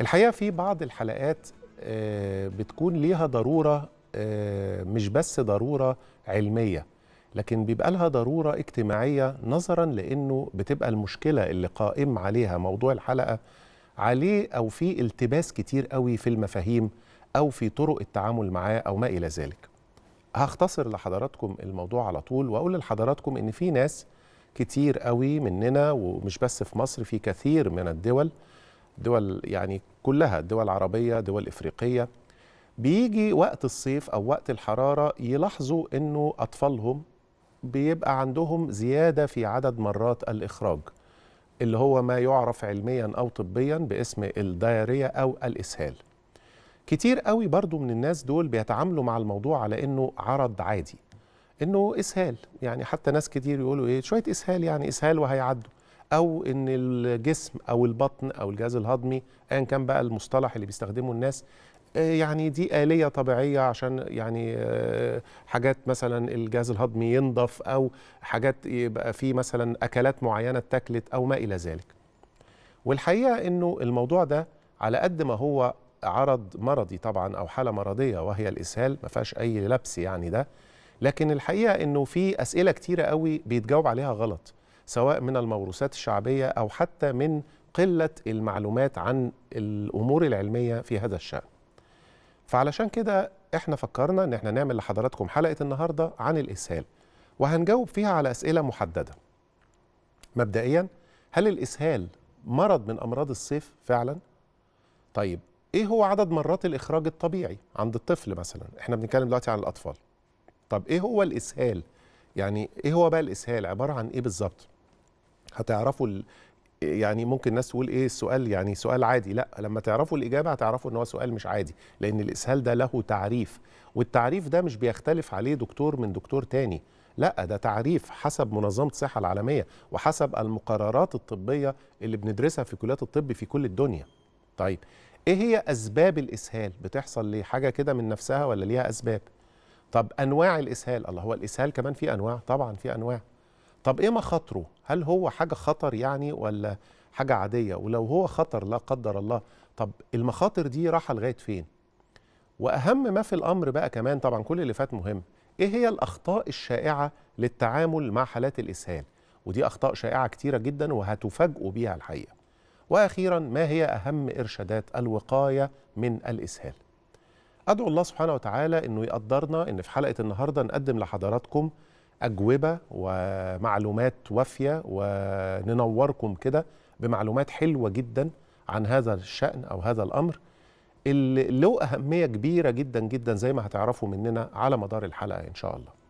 الحقيقه في بعض الحلقات آه، بتكون ليها ضروره آه، مش بس ضروره علميه لكن بيبقى لها ضروره اجتماعيه نظرا لانه بتبقى المشكله اللي قائم عليها موضوع الحلقه عليه او في التباس كتير قوي في المفاهيم او في طرق التعامل معاه او ما الى ذلك هختصر لحضراتكم الموضوع على طول واقول لحضراتكم ان في ناس كتير قوي مننا ومش بس في مصر في كثير من الدول دول يعني كلها دول عربية دول إفريقية بيجي وقت الصيف أو وقت الحرارة يلاحظوا أنه أطفالهم بيبقى عندهم زيادة في عدد مرات الإخراج اللي هو ما يعرف علميا أو طبيا باسم الدايرية أو الإسهال كتير قوي برضو من الناس دول بيتعاملوا مع الموضوع على أنه عرض عادي أنه إسهال يعني حتى ناس كتير يقولوا إيه شوية إسهال يعني إسهال وهيعدوا او ان الجسم او البطن او الجهاز الهضمي ايا كان بقى المصطلح اللي بيستخدمه الناس آه، يعني دي آلية طبيعية عشان يعني آه، حاجات مثلا الجهاز الهضمي ينضف أو حاجات يبقى فيه مثلا أكلات معينة اتاكلت أو ما إلى ذلك والحقيقة أنه الموضوع ده على قد ما هو عرض مرضي طبعا أو حالة مرضية وهي الإسهال ما فيهاش أي لبس يعني ده لكن الحقيقة أنه في أسئلة كتيرة قوي بيتجاوب عليها غلط سواء من الموروثات الشعبيه او حتى من قله المعلومات عن الامور العلميه في هذا الشان. فعلشان كده احنا فكرنا ان احنا نعمل لحضراتكم حلقه النهارده عن الاسهال وهنجاوب فيها على اسئله محدده. مبدئيا هل الاسهال مرض من امراض الصيف فعلا؟ طيب ايه هو عدد مرات الاخراج الطبيعي عند الطفل مثلا؟ احنا بنتكلم دلوقتي عن الاطفال. طب ايه هو الاسهال؟ يعني ايه هو بقى الاسهال؟ عباره عن ايه بالظبط؟ هتعرفوا ال... يعني ممكن الناس تقول ايه السؤال يعني سؤال عادي لا لما تعرفوا الاجابه هتعرفوا ان هو سؤال مش عادي لان الاسهال ده له تعريف والتعريف ده مش بيختلف عليه دكتور من دكتور تاني لا ده تعريف حسب منظمه الصحه العالميه وحسب المقررات الطبيه اللي بندرسها في كليات الطب في كل الدنيا طيب ايه هي اسباب الاسهال بتحصل ليه حاجه كده من نفسها ولا ليها اسباب طب انواع الاسهال الله هو الاسهال كمان في انواع طبعا في انواع طب ايه مخاطره؟ هل هو حاجه خطر يعني ولا حاجه عاديه؟ ولو هو خطر لا قدر الله طب المخاطر دي راحة لغايه فين؟ واهم ما في الامر بقى كمان طبعا كل اللي فات مهم ايه هي الاخطاء الشائعه للتعامل مع حالات الاسهال؟ ودي اخطاء شائعه كتيره جدا وهتفاجئوا بيها الحقيقه. واخيرا ما هي اهم ارشادات الوقايه من الاسهال؟ ادعو الله سبحانه وتعالى انه يقدرنا ان في حلقه النهارده نقدم لحضراتكم اجوبه ومعلومات وافيه وننوركم كده بمعلومات حلوه جدا عن هذا الشان او هذا الامر اللي له اهميه كبيره جدا جدا زي ما هتعرفوا مننا على مدار الحلقه ان شاء الله